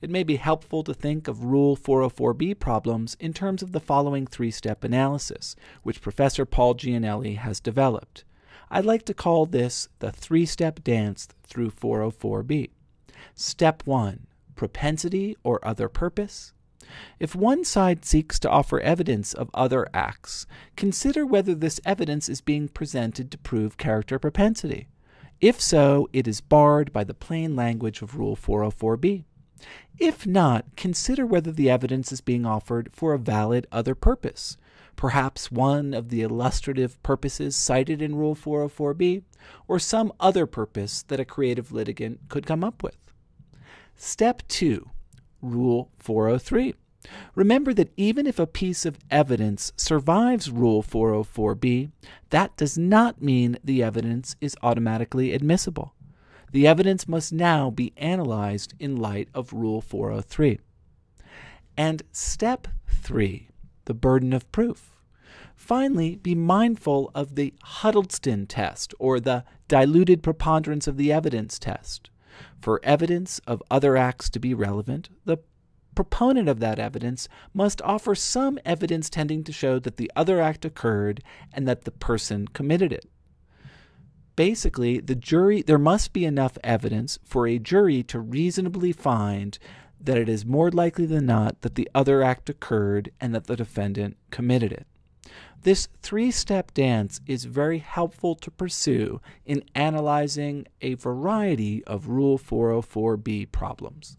it may be helpful to think of Rule 404b problems in terms of the following three step analysis, which Professor Paul Gianelli has developed. I'd like to call this the three step dance through 404b. Step 1 Propensity or other purpose. If one side seeks to offer evidence of other acts, consider whether this evidence is being presented to prove character propensity. If so, it is barred by the plain language of Rule 404b. If not, consider whether the evidence is being offered for a valid other purpose, perhaps one of the illustrative purposes cited in Rule 404b, or some other purpose that a creative litigant could come up with. Step 2 Rule 403. Remember that even if a piece of evidence survives Rule 404b, that does not mean the evidence is automatically admissible. The evidence must now be analyzed in light of Rule 403. And step three, the burden of proof. Finally, be mindful of the Huddleston test or the diluted preponderance of the evidence test. For evidence of other acts to be relevant, the proponent of that evidence must offer some evidence tending to show that the other act occurred and that the person committed it basically the jury there must be enough evidence for a jury to reasonably find that it is more likely than not that the other act occurred and that the defendant committed it. This three step dance is very helpful to pursue in analyzing a variety of Rule 404B problems.